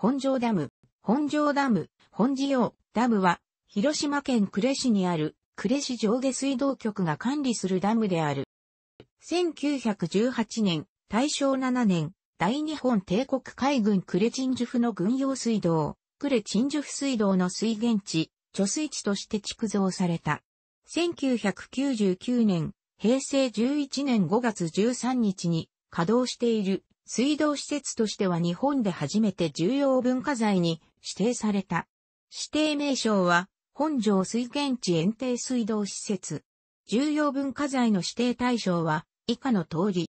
本庄ダム、本庄ダム、本寺用ダムは、広島県呉市にある、呉市上下水道局が管理するダムである。1918年、大正7年、大日本帝国海軍呉鎮守府の軍用水道、呉鎮守府水道の水源地、貯水池として築造された。1999年、平成11年5月13日に稼働している水道施設としては日本で初めて重要文化財に指定された。指定名称は、本城水源地園庭水道施設。重要文化財の指定対象は、以下の通り。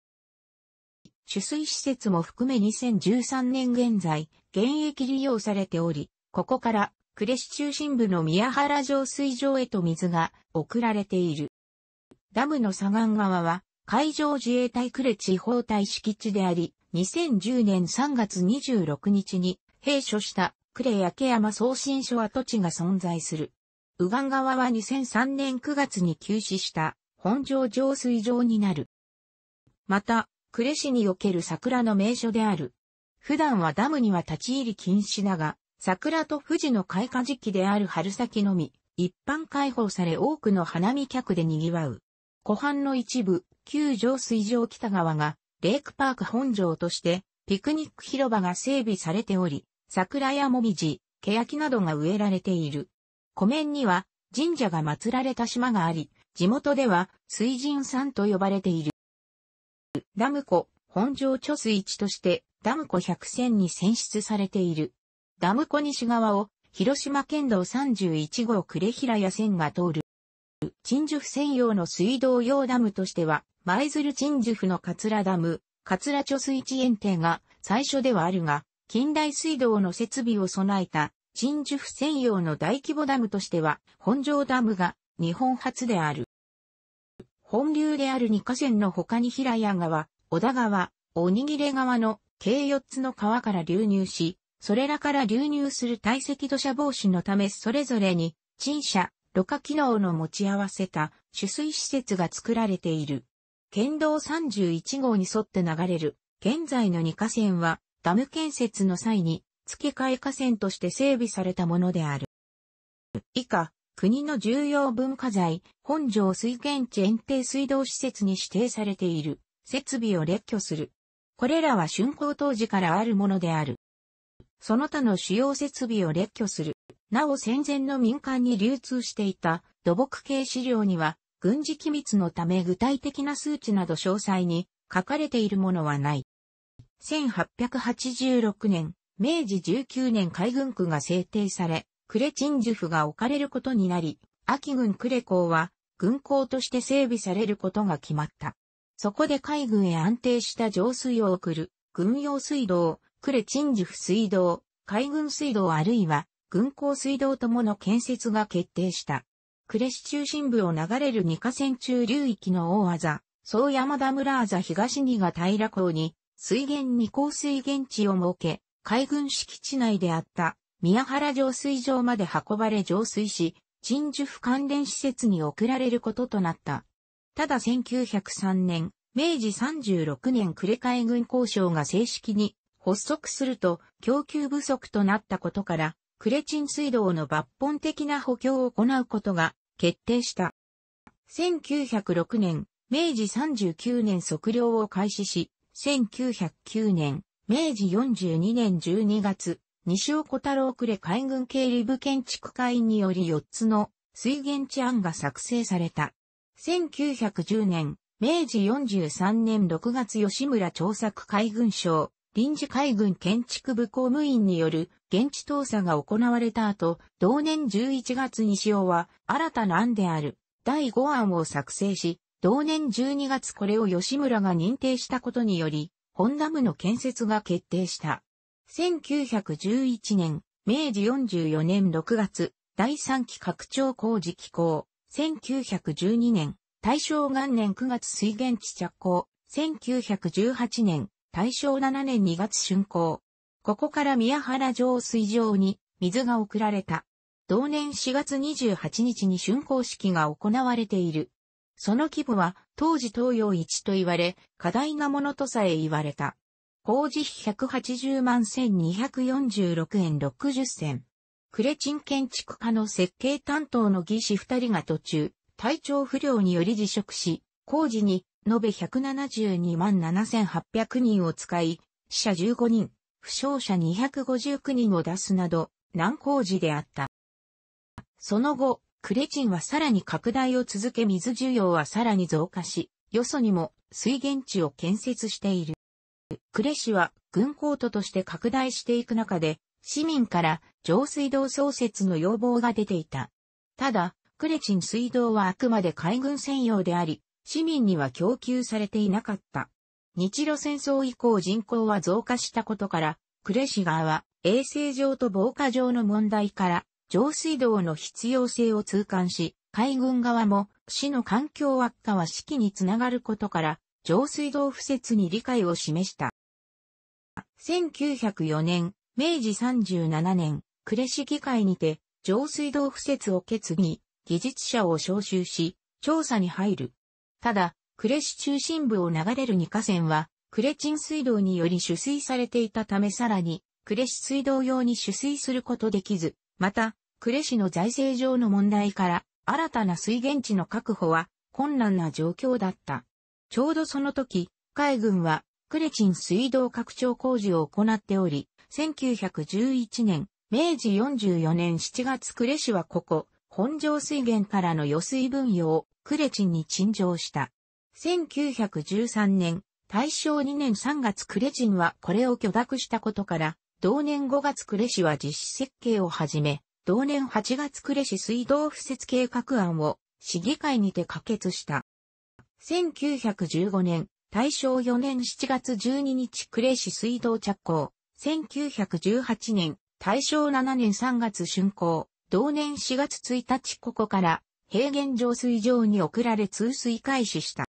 取水施設も含め2013年現在、現役利用されており、ここから、呉市中心部の宮原浄水場へと水が送られている。ダムの左岸側は、海上自衛隊呉地方隊敷地であり、2010年3月26日に閉所した呉焼山送信所跡地が存在する。右岸側は2003年9月に休止した本庄浄水場になる。また、呉市における桜の名所である。普段はダムには立ち入り禁止だが、桜と富士の開花時期である春先のみ、一般開放され多くの花見客で賑わう。湖畔の一部、旧上水場北側がレイクパーク本城として、ピクニック広場が整備されており、桜やもみじ、欅などが植えられている。湖面には神社が祀られた島があり、地元では水神山と呼ばれている。ダム湖本城貯水池としてダム湖百選に選出されている。ダム湖西側を広島県道31号呉平屋線が通る。鎮守府専用の水道用ダムとしては舞鶴鎮守府の桂ダム、桂貯水池園庭が最初ではあるが、近代水道の設備を備えた鎮守府専用の大規模ダムとしては、本庄ダムが日本初である。本流である二河川の他に平谷川、小田川、おにぎれ川の計4つの川から流入し、それらから流入する堆積土砂防止のためそれぞれに、陳謝、露過機能の持ち合わせた取水施設が作られている。県道31号に沿って流れる、現在の2河川は、ダム建設の際に、付け替え河川として整備されたものである。以下、国の重要文化財、本城水源地園定水道施設に指定されている、設備を列挙する。これらは竣工当時からあるものである。その他の主要設備を列挙する。なお戦前の民間に流通していた土木系資料には、軍事機密のため具体的な数値など詳細に書かれているものはない。1886年、明治19年海軍区が制定され、クレチンジュフが置かれることになり、秋軍クレ港は軍港として整備されることが決まった。そこで海軍へ安定した浄水を送る、軍用水道、クレチンジュフ水道、海軍水道あるいは軍港水道ともの建設が決定した。呉市中心部を流れる二河川中流域の大技、総山田村あざ東にが平港に、水源に降水源地を設け、海軍敷地内であった宮原浄水場まで運ばれ浄水し、陳樹府関連施設に送られることとなった。ただ1903年、明治36年呉海軍交渉が正式に発足すると供給不足となったことからクレチン水道の抜本的な補強を行うことが決定した。1906年、明治39年測量を開始し、1909年、明治42年12月、西尾小太郎れ。海軍経理部建築会により4つの水源地案が作成された。1910年、明治43年6月吉村調作海軍省、臨時海軍建築部公務員による現地調査が行われた後、同年11月に塩は新たな案である第5案を作成し、同年12月これを吉村が認定したことにより、ホンダムの建設が決定した。1911年、明治44年6月、第3期拡張工事機構。1912年、大正元年9月水源地着工。1918年、大正7年2月竣工。ここから宮原浄水場に水が送られた。同年4月28日に竣工式が行われている。その規模は当時東洋一と言われ、過大なものとさえ言われた。工事費180万1246円60銭。クレチン建築家の設計担当の技師2人が途中、体調不良により辞職し、工事に延べ172万7800人を使い、死者15人、負傷者259人を出すなど、難航時であった。その後、クレチンはさらに拡大を続け水需要はさらに増加し、よそにも水源地を建設している。クレ市は軍港都として拡大していく中で、市民から上水道創設の要望が出ていた。ただ、クレチン水道はあくまで海軍専用であり、市民には供給されていなかった。日露戦争以降人口は増加したことから、呉市側は衛生上と防火上の問題から、上水道の必要性を痛感し、海軍側も市の環境悪化は指揮につながることから、上水道不設に理解を示した。1904年、明治37年、呉市議会にて、上水道不設を決議、技術者を招集し、調査に入る。ただ、呉市中心部を流れる2河川は、呉鎮水道により取水されていたためさらに、呉市水道用に取水することできず、また、呉市の財政上の問題から、新たな水源地の確保は困難な状況だった。ちょうどその時、海軍は、呉鎮水道拡張工事を行っており、1911年、明治44年7月呉市はここ、本庄水源からの予水分用、クレチンに陳情した。1913年、大正2年3月クレチンはこれを許諾したことから、同年5月クレシは実施設計を始め、同年8月クレシ水道敷設計画案を市議会にて可決した。1915年、大正4年7月12日クレシ水道着工。1918年、大正7年3月竣工。同年4月1日ここから平原浄水場に送られ通水開始した。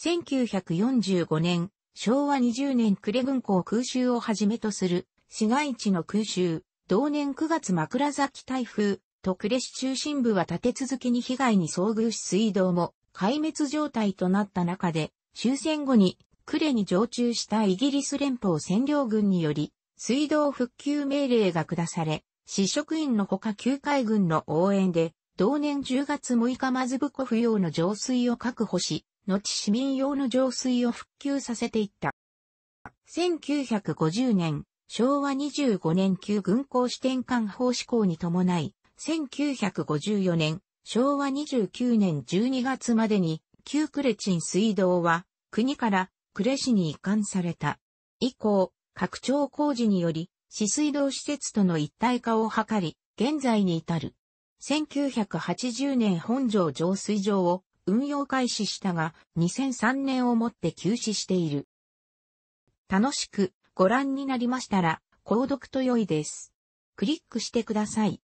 1945年、昭和20年呉軍港空襲をはじめとする市街地の空襲、同年9月枕崎台風、と呉市中心部は立て続けに被害に遭遇し水道も壊滅状態となった中で、終戦後に呉に常駐したイギリス連邦占領軍により、水道復旧命令が下され、市職員のほか旧海軍の応援で、同年10月6日マズブコフ用の浄水を確保し、後市民用の浄水を復旧させていった。1950年、昭和25年旧軍港支店間法施行に伴い、1954年、昭和29年12月までに、旧クレチン水道は、国から呉市に移管された。以降、拡張工事により、市水道施設との一体化を図り、現在に至る。1980年本城浄水場を運用開始したが、2003年をもって休止している。楽しくご覧になりましたら、購読と良いです。クリックしてください。